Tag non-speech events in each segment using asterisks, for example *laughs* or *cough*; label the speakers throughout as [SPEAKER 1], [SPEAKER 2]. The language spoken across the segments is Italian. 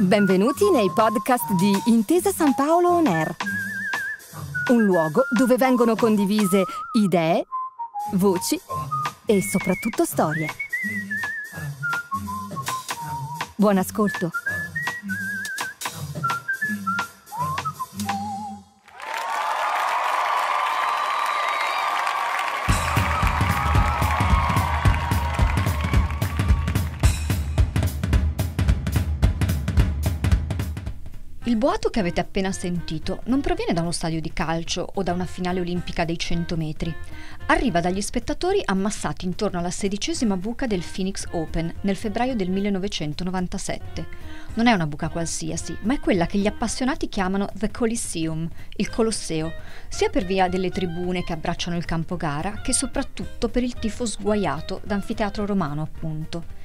[SPEAKER 1] Benvenuti nei podcast di Intesa San Paolo On Air, un luogo dove vengono condivise idee, voci e soprattutto storie. Buon ascolto! Il boato che avete appena sentito non proviene da uno stadio di calcio o da una finale olimpica dei 100 metri. Arriva dagli spettatori ammassati intorno alla sedicesima buca del Phoenix Open nel febbraio del 1997. Non è una buca qualsiasi, ma è quella che gli appassionati chiamano The Colosseum, il Colosseo, sia per via delle tribune che abbracciano il campo gara che soprattutto per il tifo sguaiato d'anfiteatro romano, appunto.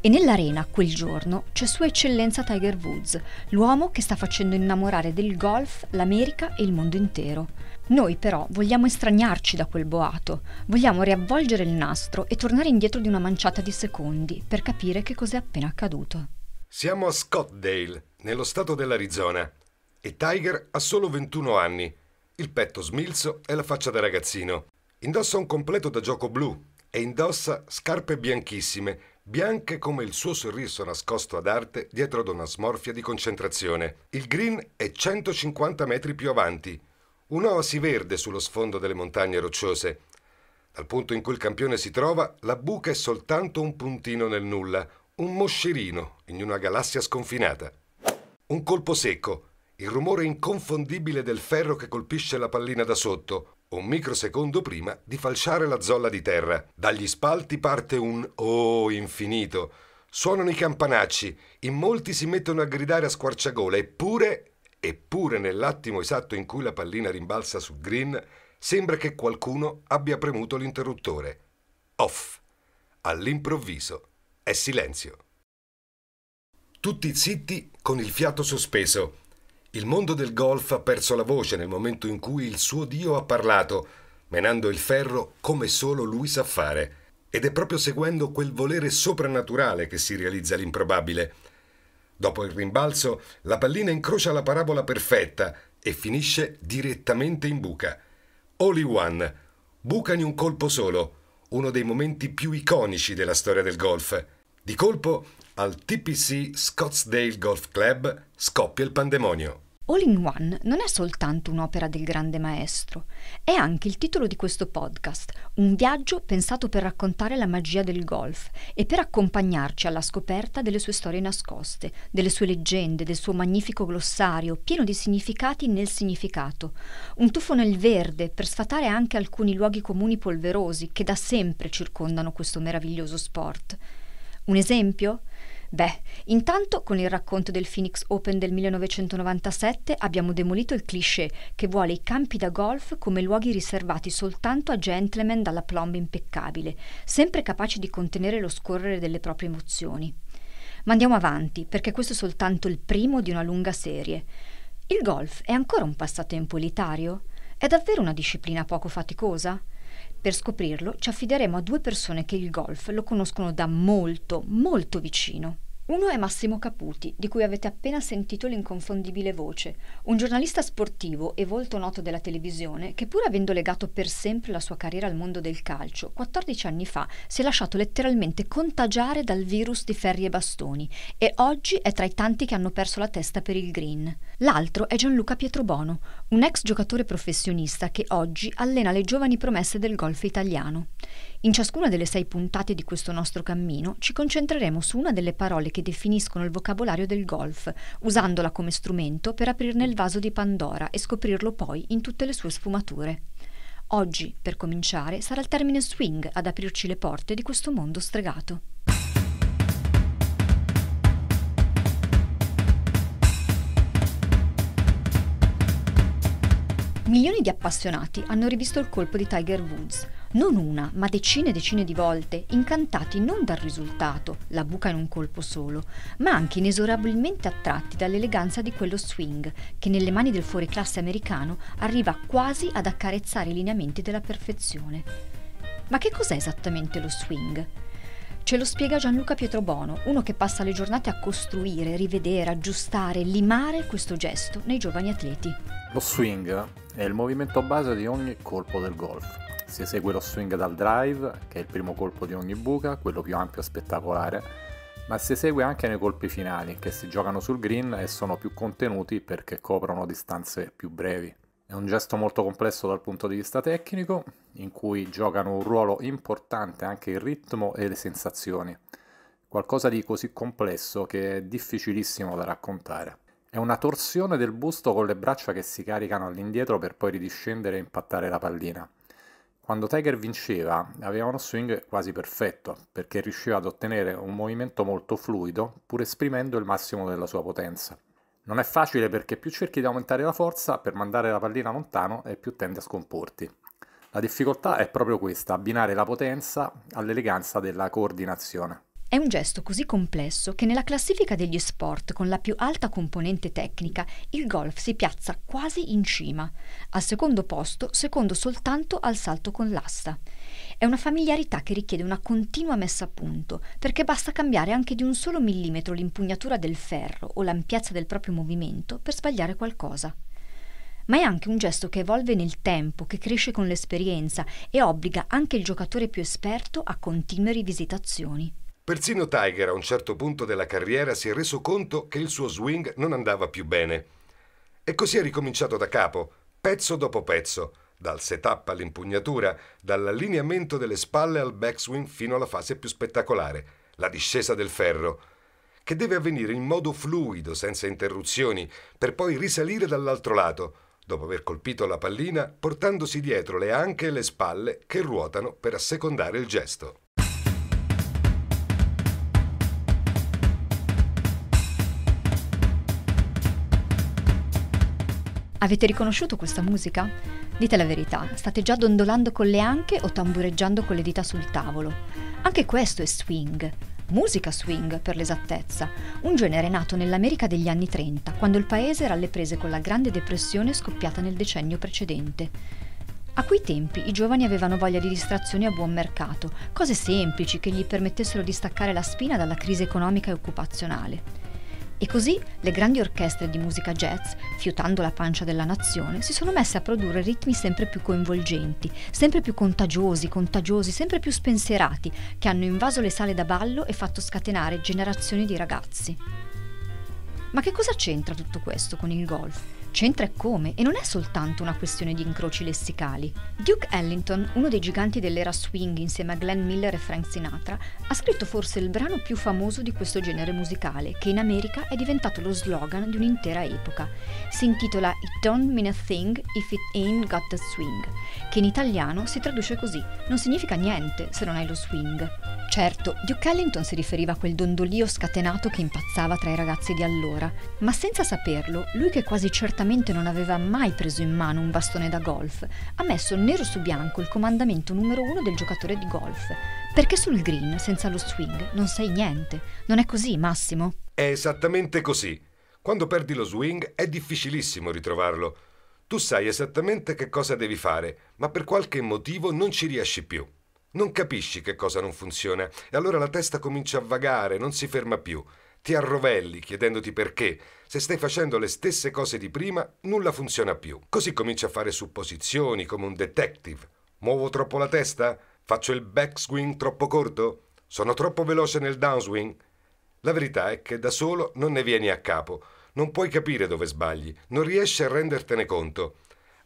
[SPEAKER 1] E nell'arena quel giorno c'è Sua Eccellenza Tiger Woods, l'uomo che sta facendo innamorare del golf l'America e il mondo intero. Noi però vogliamo estraniarci da quel boato, vogliamo riavvolgere il nastro e tornare indietro di una manciata di secondi per capire che cos'è appena accaduto.
[SPEAKER 2] Siamo a Scottdale, nello stato dell'Arizona, e Tiger ha solo 21 anni, il petto smilzo e la faccia da ragazzino. Indossa un completo da gioco blu e indossa scarpe bianchissime bianche come il suo sorriso nascosto ad arte dietro ad una smorfia di concentrazione. Il green è 150 metri più avanti, un'oasi verde sullo sfondo delle montagne rocciose. Dal punto in cui il campione si trova, la buca è soltanto un puntino nel nulla, un moscerino in una galassia sconfinata. Un colpo secco, il rumore inconfondibile del ferro che colpisce la pallina da sotto, un microsecondo prima di falciare la zolla di terra. Dagli spalti parte un Oh infinito. Suonano i campanacci, in molti si mettono a gridare a squarciagola, eppure, eppure nell'attimo esatto in cui la pallina rimbalza su green, sembra che qualcuno abbia premuto l'interruttore. Off. All'improvviso è silenzio. Tutti zitti con il fiato sospeso. Il mondo del golf ha perso la voce nel momento in cui il suo dio ha parlato, menando il ferro come solo lui sa fare. Ed è proprio seguendo quel volere soprannaturale che si realizza l'improbabile. Dopo il rimbalzo, la pallina incrocia la parabola perfetta e finisce direttamente in buca. Holy One, buca in un colpo solo, uno dei momenti più iconici della storia del golf. Di colpo al TPC Scottsdale Golf Club scoppia il pandemonio.
[SPEAKER 1] All in One non è soltanto un'opera del grande maestro, è anche il titolo di questo podcast, un viaggio pensato per raccontare la magia del golf e per accompagnarci alla scoperta delle sue storie nascoste, delle sue leggende, del suo magnifico glossario, pieno di significati nel significato. Un tuffo nel verde per sfatare anche alcuni luoghi comuni polverosi che da sempre circondano questo meraviglioso sport. Un esempio? Beh, intanto con il racconto del Phoenix Open del 1997 abbiamo demolito il cliché che vuole i campi da golf come luoghi riservati soltanto a gentleman dalla plomba impeccabile, sempre capaci di contenere lo scorrere delle proprie emozioni. Ma andiamo avanti, perché questo è soltanto il primo di una lunga serie. Il golf è ancora un passatempo elitario? È davvero una disciplina poco faticosa? Per scoprirlo ci affideremo a due persone che il golf lo conoscono da molto, molto vicino. Uno è Massimo Caputi, di cui avete appena sentito l'inconfondibile voce, un giornalista sportivo e volto noto della televisione che pur avendo legato per sempre la sua carriera al mondo del calcio, 14 anni fa si è lasciato letteralmente contagiare dal virus di ferri e bastoni e oggi è tra i tanti che hanno perso la testa per il green. L'altro è Gianluca Pietrobono, un ex giocatore professionista che oggi allena le giovani promesse del golf italiano. In ciascuna delle sei puntate di questo nostro cammino ci concentreremo su una delle parole che definiscono il vocabolario del golf, usandola come strumento per aprirne il vaso di Pandora e scoprirlo poi in tutte le sue sfumature. Oggi, per cominciare, sarà il termine swing ad aprirci le porte di questo mondo stregato. Milioni di appassionati hanno rivisto il colpo di Tiger Woods, non una, ma decine e decine di volte, incantati non dal risultato, la buca in un colpo solo, ma anche inesorabilmente attratti dall'eleganza di quello swing, che nelle mani del fuoriclasse americano arriva quasi ad accarezzare i lineamenti della perfezione. Ma che cos'è esattamente lo swing? Ce lo spiega Gianluca Pietrobono, uno che passa le giornate a costruire, rivedere, aggiustare, limare questo gesto nei giovani atleti.
[SPEAKER 3] Lo swing è il movimento base di ogni colpo del golf si esegue lo swing dal drive, che è il primo colpo di ogni buca, quello più ampio e spettacolare, ma si esegue anche nei colpi finali, che si giocano sul green e sono più contenuti perché coprono distanze più brevi. È un gesto molto complesso dal punto di vista tecnico, in cui giocano un ruolo importante anche il ritmo e le sensazioni. Qualcosa di così complesso che è difficilissimo da raccontare. È una torsione del busto con le braccia che si caricano all'indietro per poi ridiscendere e impattare la pallina. Quando Tiger vinceva aveva uno swing quasi perfetto, perché riusciva ad ottenere un movimento molto fluido, pur esprimendo il massimo della sua potenza. Non è facile perché più cerchi di aumentare la forza per mandare la pallina lontano e più tende a scomporti. La difficoltà è proprio questa, abbinare la potenza all'eleganza della coordinazione.
[SPEAKER 1] È un gesto così complesso che nella classifica degli sport con la più alta componente tecnica il golf si piazza quasi in cima, al secondo posto secondo soltanto al salto con l'asta. È una familiarità che richiede una continua messa a punto, perché basta cambiare anche di un solo millimetro l'impugnatura del ferro o l'ampiezza del proprio movimento per sbagliare qualcosa ma è anche un gesto che evolve nel tempo, che cresce con l'esperienza e obbliga anche il giocatore più esperto a continue rivisitazioni.
[SPEAKER 2] Persino Tiger a un certo punto della carriera si è reso conto che il suo swing non andava più bene. E così è ricominciato da capo, pezzo dopo pezzo, dal setup all'impugnatura, dall'allineamento delle spalle al backswing fino alla fase più spettacolare, la discesa del ferro, che deve avvenire in modo fluido, senza interruzioni, per poi risalire dall'altro lato, dopo aver colpito la pallina, portandosi dietro le anche e le spalle che ruotano per assecondare il gesto.
[SPEAKER 1] Avete riconosciuto questa musica? Dite la verità, state già dondolando con le anche o tambureggiando con le dita sul tavolo. Anche questo è swing. Musica swing, per l'esattezza, un genere nato nell'America degli anni 30, quando il paese era alle prese con la Grande Depressione scoppiata nel decennio precedente. A quei tempi i giovani avevano voglia di distrazioni a buon mercato, cose semplici che gli permettessero di staccare la spina dalla crisi economica e occupazionale. E così le grandi orchestre di musica jazz, fiutando la pancia della nazione, si sono messe a produrre ritmi sempre più coinvolgenti, sempre più contagiosi, contagiosi, sempre più spensierati, che hanno invaso le sale da ballo e fatto scatenare generazioni di ragazzi. Ma che cosa c'entra tutto questo con il golf? C'entra e come, e non è soltanto una questione di incroci lessicali. Duke Ellington, uno dei giganti dell'era swing insieme a Glenn Miller e Frank Sinatra, ha scritto forse il brano più famoso di questo genere musicale, che in America è diventato lo slogan di un'intera epoca. Si intitola It Don't Mean a Thing If It Ain't Got the Swing, che in italiano si traduce così: Non significa niente se non hai lo swing. Certo, Duke Ellington si riferiva a quel dondolio scatenato che impazzava tra i ragazzi di allora, ma senza saperlo, lui che quasi certamente veramente non aveva mai preso in mano un bastone da golf, ha messo nero su bianco il comandamento numero uno del giocatore di golf. Perché sul green, senza lo swing, non sai niente. Non è così, Massimo?
[SPEAKER 2] È esattamente così. Quando perdi lo swing è difficilissimo ritrovarlo. Tu sai esattamente che cosa devi fare, ma per qualche motivo non ci riesci più. Non capisci che cosa non funziona e allora la testa comincia a vagare, non si ferma più ti arrovelli chiedendoti perché. Se stai facendo le stesse cose di prima, nulla funziona più. Così cominci a fare supposizioni come un detective. Muovo troppo la testa? Faccio il backswing troppo corto? Sono troppo veloce nel downswing? La verità è che da solo non ne vieni a capo. Non puoi capire dove sbagli, non riesci a rendertene conto.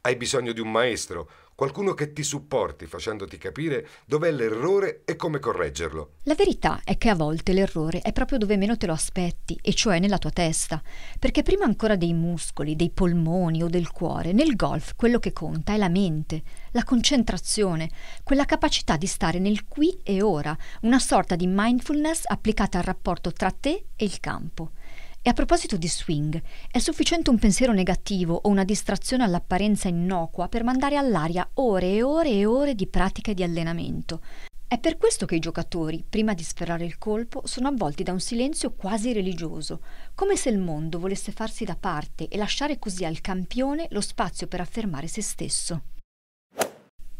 [SPEAKER 2] Hai bisogno di un maestro, qualcuno che ti supporti facendoti capire dov'è l'errore e come correggerlo.
[SPEAKER 1] La verità è che a volte l'errore è proprio dove meno te lo aspetti, e cioè nella tua testa, perché prima ancora dei muscoli, dei polmoni o del cuore, nel golf quello che conta è la mente, la concentrazione, quella capacità di stare nel qui e ora, una sorta di mindfulness applicata al rapporto tra te e il campo. E a proposito di swing, è sufficiente un pensiero negativo o una distrazione all'apparenza innocua per mandare all'aria ore e ore e ore di pratica e di allenamento. È per questo che i giocatori, prima di sferrare il colpo, sono avvolti da un silenzio quasi religioso, come se il mondo volesse farsi da parte e lasciare così al campione lo spazio per affermare se stesso.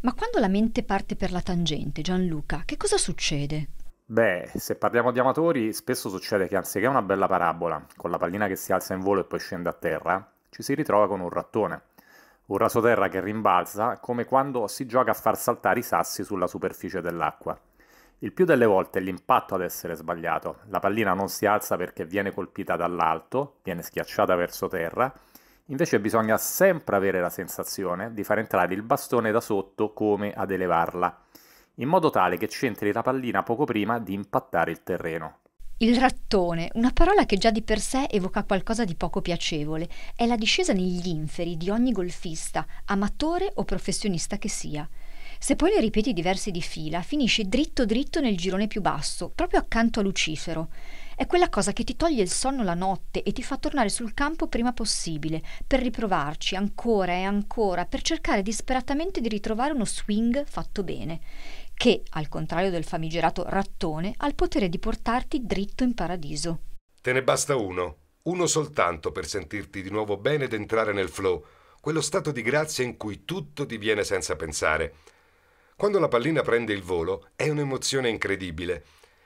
[SPEAKER 1] Ma quando la mente parte per la tangente, Gianluca, che cosa succede?
[SPEAKER 3] Beh, se parliamo di amatori, spesso succede che anziché una bella parabola, con la pallina che si alza in volo e poi scende a terra, ci si ritrova con un rattone. Un rasoterra che rimbalza come quando si gioca a far saltare i sassi sulla superficie dell'acqua. Il più delle volte è l'impatto ad essere sbagliato. La pallina non si alza perché viene colpita dall'alto, viene schiacciata verso terra. Invece bisogna sempre avere la sensazione di far entrare il bastone da sotto come ad elevarla in modo tale che centri la pallina poco prima di impattare il terreno.
[SPEAKER 1] Il rattone, una parola che già di per sé evoca qualcosa di poco piacevole, è la discesa negli inferi di ogni golfista, amatore o professionista che sia. Se poi ne ripeti diversi di fila, finisci dritto dritto nel girone più basso, proprio accanto a Lucifero. È quella cosa che ti toglie il sonno la notte e ti fa tornare sul campo prima possibile, per riprovarci ancora e ancora, per cercare disperatamente di ritrovare uno swing fatto bene che, al contrario del famigerato rattone, ha il potere di portarti dritto in paradiso.
[SPEAKER 2] Te ne basta uno, uno soltanto per sentirti di nuovo bene ed entrare nel flow, quello stato di grazia in cui tutto diviene senza pensare. Quando la pallina prende il volo è un'emozione incredibile,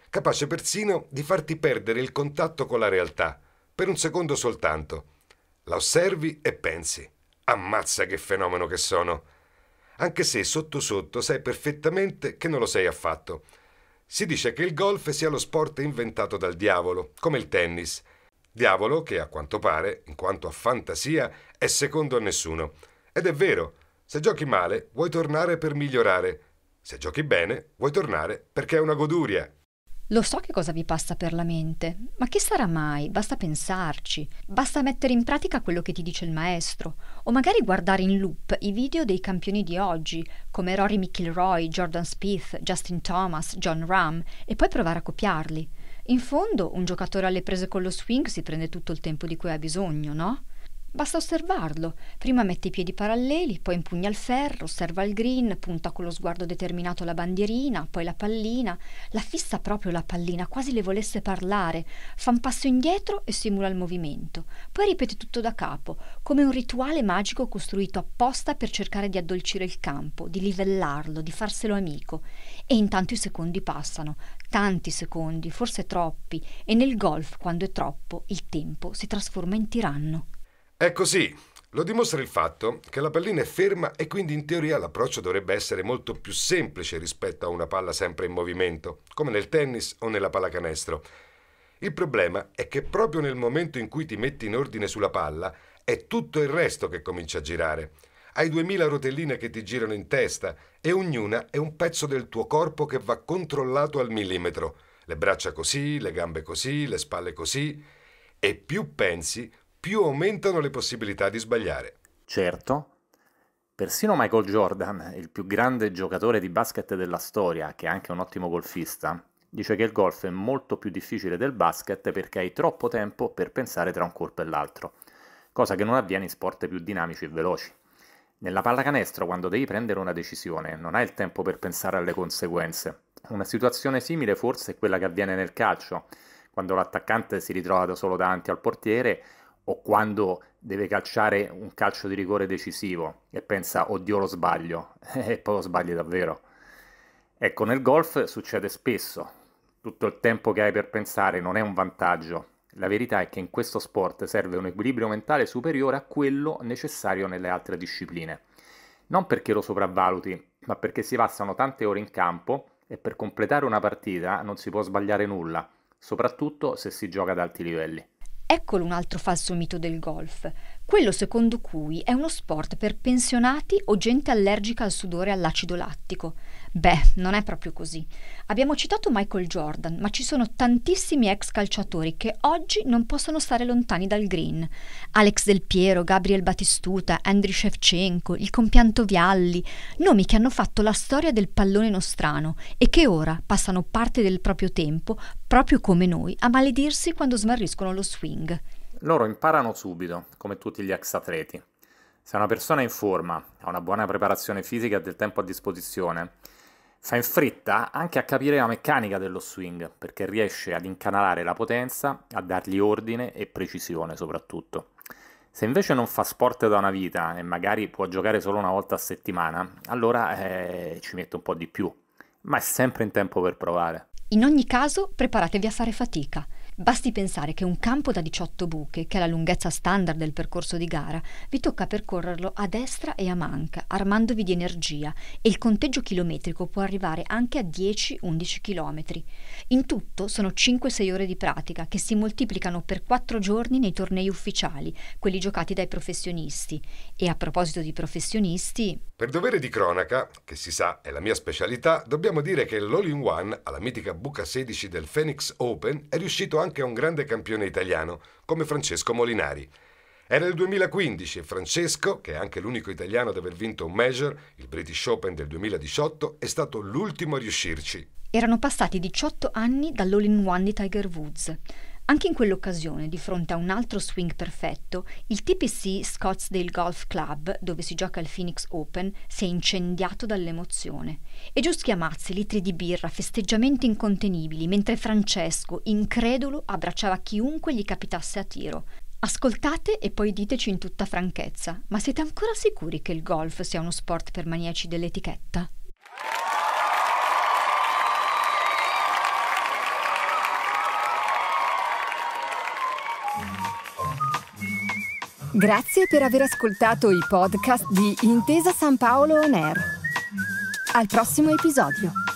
[SPEAKER 2] capace persino di farti perdere il contatto con la realtà, per un secondo soltanto. La osservi e pensi, ammazza che fenomeno che sono! anche se sotto sotto sai perfettamente che non lo sei affatto. Si dice che il golf sia lo sport inventato dal diavolo, come il tennis. Diavolo che a quanto pare, in quanto a fantasia, è secondo a nessuno. Ed è vero, se giochi male vuoi tornare per migliorare, se giochi bene vuoi tornare perché è una goduria.
[SPEAKER 1] Lo so che cosa vi passa per la mente, ma che sarà mai? Basta pensarci, basta mettere in pratica quello che ti dice il maestro, o magari guardare in loop i video dei campioni di oggi, come Rory McIlroy, Jordan Spieth, Justin Thomas, John Ram, e poi provare a copiarli. In fondo, un giocatore alle prese con lo swing si prende tutto il tempo di cui ha bisogno, no? Basta osservarlo. Prima mette i piedi paralleli, poi impugna il ferro, osserva il green, punta con lo sguardo determinato la bandierina, poi la pallina, la fissa proprio la pallina, quasi le volesse parlare, fa un passo indietro e simula il movimento. Poi ripete tutto da capo, come un rituale magico costruito apposta per cercare di addolcire il campo, di livellarlo, di farselo amico. E intanto i secondi passano, tanti secondi, forse troppi, e nel golf, quando è troppo, il tempo si trasforma in tiranno.
[SPEAKER 2] È così. Lo dimostra il fatto che la pallina è ferma e quindi in teoria l'approccio dovrebbe essere molto più semplice rispetto a una palla sempre in movimento, come nel tennis o nella pallacanestro. Il problema è che proprio nel momento in cui ti metti in ordine sulla palla, è tutto il resto che comincia a girare. Hai 2000 rotelline che ti girano in testa e ognuna è un pezzo del tuo corpo che va controllato al millimetro. Le braccia così, le gambe così, le spalle così. E più pensi, più aumentano le possibilità di sbagliare.
[SPEAKER 3] Certo. Persino Michael Jordan, il più grande giocatore di basket della storia, che è anche un ottimo golfista, dice che il golf è molto più difficile del basket perché hai troppo tempo per pensare tra un colpo e l'altro, cosa che non avviene in sport più dinamici e veloci. Nella pallacanestro, quando devi prendere una decisione, non hai il tempo per pensare alle conseguenze. Una situazione simile forse è quella che avviene nel calcio, quando l'attaccante si ritrova da solo davanti al portiere o quando deve calciare un calcio di rigore decisivo e pensa oddio lo sbaglio *laughs* e poi lo sbagli davvero. Ecco, nel golf succede spesso, tutto il tempo che hai per pensare non è un vantaggio. La verità è che in questo sport serve un equilibrio mentale superiore a quello necessario nelle altre discipline. Non perché lo sopravvaluti, ma perché si passano tante ore in campo e per completare una partita non si può sbagliare nulla, soprattutto se si gioca ad alti livelli.
[SPEAKER 1] Eccolo un altro falso mito del golf quello secondo cui è uno sport per pensionati o gente allergica al sudore e all'acido lattico. Beh, non è proprio così. Abbiamo citato Michael Jordan, ma ci sono tantissimi ex calciatori che oggi non possono stare lontani dal green. Alex Del Piero, Gabriel Batistuta, Andriy Shevchenko, il compianto Vialli, nomi che hanno fatto la storia del pallone nostrano e che ora passano parte del proprio tempo, proprio come noi, a maledirsi quando smarriscono lo swing.
[SPEAKER 3] Loro imparano subito, come tutti gli ex atleti. Se una persona è in forma, ha una buona preparazione fisica e del tempo a disposizione, fa in fretta anche a capire la meccanica dello swing, perché riesce ad incanalare la potenza, a dargli ordine e precisione soprattutto. Se invece non fa sport da una vita e magari può giocare solo una volta a settimana, allora eh, ci mette un po' di più, ma è sempre in tempo per provare.
[SPEAKER 1] In ogni caso, preparatevi a fare fatica. Basti pensare che un campo da 18 buche, che è la lunghezza standard del percorso di gara, vi tocca percorrerlo a destra e a manca, armandovi di energia, e il conteggio chilometrico può arrivare anche a 10-11 km. In tutto sono 5-6 ore di pratica che si moltiplicano per 4 giorni nei tornei ufficiali, quelli giocati dai professionisti. E a proposito di professionisti...
[SPEAKER 2] Per dovere di cronaca, che si sa è la mia specialità, dobbiamo dire che l'All-in-One alla mitica buca 16 del Phoenix Open è riuscito anche anche a un grande campione italiano come Francesco Molinari. Era il 2015 e Francesco, che è anche l'unico italiano ad aver vinto un Major, il British Open del 2018, è stato l'ultimo a riuscirci.
[SPEAKER 1] Erano passati 18 anni dall'all-in-one di Tiger Woods. Anche in quell'occasione, di fronte a un altro swing perfetto, il TPC Scottsdale Golf Club, dove si gioca il Phoenix Open, si è incendiato dall'emozione. E giù ammazzi, litri di birra, festeggiamenti incontenibili, mentre Francesco, incredulo, abbracciava chiunque gli capitasse a tiro. Ascoltate e poi diteci in tutta franchezza, ma siete ancora sicuri che il golf sia uno sport per maniaci dell'etichetta? Grazie per aver ascoltato i podcast di Intesa San Paolo On Air. Al prossimo episodio.